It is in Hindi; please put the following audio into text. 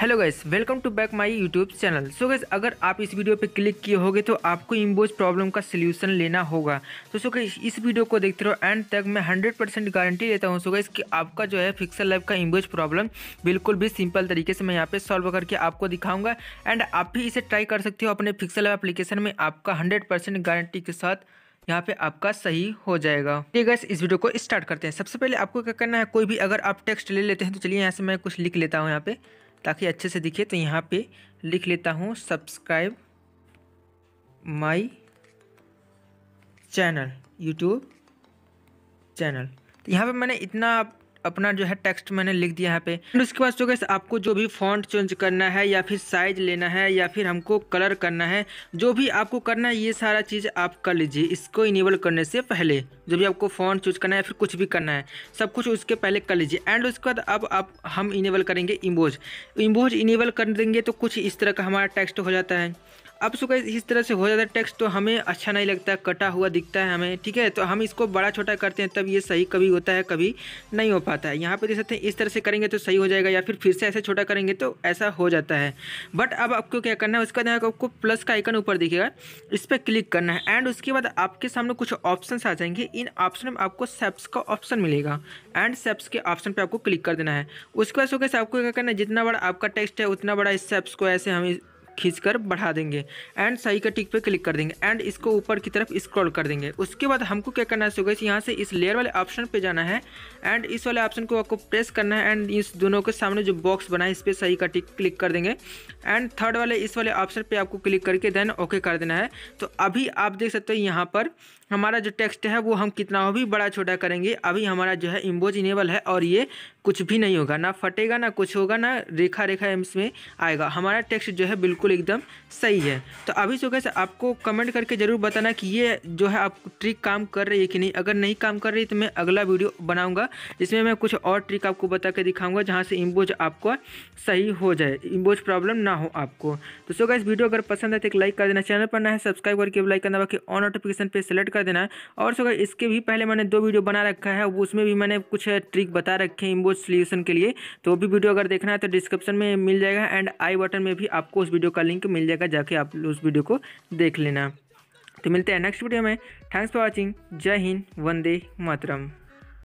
hello guys welcome to back my YouTube channel so guys अगर आप इस वीडियो पे क्लिक किए होगे तो आपको इम्बोज प्रॉब्लम का सलूशन लेना होगा तो सो गाइस इस वीडियो को देखते रहो एंड तक मैं 100 परसेंट गारंटी लेता हूँ सो गाइस कि आपका जो है फिक्सल लाइफ का इम्बोज प्रॉब्लम बिल्कुल भी सिंपल तरीके से मैं यहाँ पर सॉल्व करके आपको दिखाऊंगा एंड आप भी इसे ट्राई कर सकते हो अपने फिक्सल लाइफ एप्लीकेशन में आपका हंड्रेड गारंटी के साथ यहाँ पे आपका सही हो जाएगा ठीक है इस वीडियो को स्टार्ट करते हैं सबसे पहले आपको क्या करना है कोई भी अगर आप टेक्स्ट ले लेते हैं तो चलिए यहाँ से मैं कुछ लिख लेता हूँ यहाँ पे ताकि अच्छे से दिखे तो यहाँ पे लिख लेता हूँ subscribe my channel YouTube channel तो यहाँ पे मैंने इतना अपना जो है टेक्स्ट मैंने लिख दिया यहाँ पे फिर उसके बाद है आपको जो भी फॉन्ट चेंज करना है या फिर साइज लेना है या फिर हमको कलर करना है जो भी आपको करना है ये सारा चीज़ आप कर लीजिए इसको इनेबल करने से पहले जो भी आपको फोन चूज करना है फिर कुछ भी करना है सब कुछ उसके पहले कर लीजिए एंड उसके बाद अब आप हम इनेबल करेंगे इमोज इमोज इनेबल कर देंगे तो कुछ इस तरह का हमारा टेक्स्ट हो जाता है अब सो इस तरह से हो जाता है टेक्स्ट तो हमें अच्छा नहीं लगता कटा हुआ दिखता है हमें ठीक है तो हम इसको बड़ा छोटा करते हैं तब ये सही कभी होता है कभी नहीं हो पाता है यहाँ पे देख सकते हैं इस तरह से करेंगे तो सही हो जाएगा या फिर फिर से ऐसे छोटा करेंगे तो ऐसा हो जाता है बट अब आपको क्या करना है उसके बाद आपको प्लस का आइकन ऊपर दिखेगा इस पर क्लिक करना है एंड उसके बाद आपके सामने कुछ ऑप्शन आ जाएंगे इन ऑप्शन में आपको सेप्स का ऑप्शन मिलेगा एंड सेप्स के ऑप्शन पे आपको क्लिक कर देना है उसके बाद सो कैसे आपको क्या करना है जितना बड़ा आपका टेक्स्ट है उतना बड़ा इस सेप्स को ऐसे हमें खींचकर बढ़ा देंगे एंड सही का टिक पे क्लिक कर देंगे एंड इसको ऊपर की तरफ स्क्रॉल कर देंगे उसके बाद हमको क्या करना है सो गई यहाँ से इस लेयर वाले ऑप्शन पे जाना है एंड इस वाले ऑप्शन को आपको प्रेस करना है एंड इस दोनों के सामने जो बॉक्स बना है इस पर सही का टिक क्लिक कर देंगे एंड थर्ड वाले इस वाले ऑप्शन पर आपको क्लिक करके देन ओके कर देना है तो अभी आप देख सकते हो यहाँ पर हमारा जो टेक्स्ट है वो हम कितना भी बड़ा छोटा करेंगे अभी हमारा जो है इम्बोज इनेबल है और ये कुछ भी नहीं होगा ना फटेगा ना कुछ होगा ना रेखा रेखा इसमें आएगा हमारा टेक्स्ट जो है बिल्कुल एकदम सही है तो अभी सो कैसे आपको कमेंट करके ज़रूर बताना कि ये जो है आप ट्रिक काम कर रही है कि नहीं अगर नहीं काम कर रही तो मैं अगला वीडियो बनाऊँगा जिसमें मैं कुछ और ट्रिक आपको बता के दिखाऊँगा जहाँ से इम्बोज आपको सही हो जाए इम्बोज प्रॉब्लम ना हो आपको तो सो गैस वीडियो अगर पसंद है तो एक लाइक कर देना चैनल पर ना है सब्सक्राइब करके लाइक करना बाकी ऑन नोटिफिकेशन पर सेलेक्ट कर देना और सो इसके भी पहले मैंने दो वीडियो बना रखा है उसमें भी मैंने कुछ ट्रिक बता रखे हैं इम्बोज कुछ सोल्यूशन के लिए तो भी वीडियो अगर देखना है तो डिस्क्रिप्शन में मिल जाएगा एंड आई बटन में भी आपको उस वीडियो का लिंक मिल जाएगा जाके आप उस वीडियो को देख लेना तो मिलते हैं नेक्स्ट वीडियो में थैंक्स फॉर वॉचिंग जय हिंद वंदे मातरम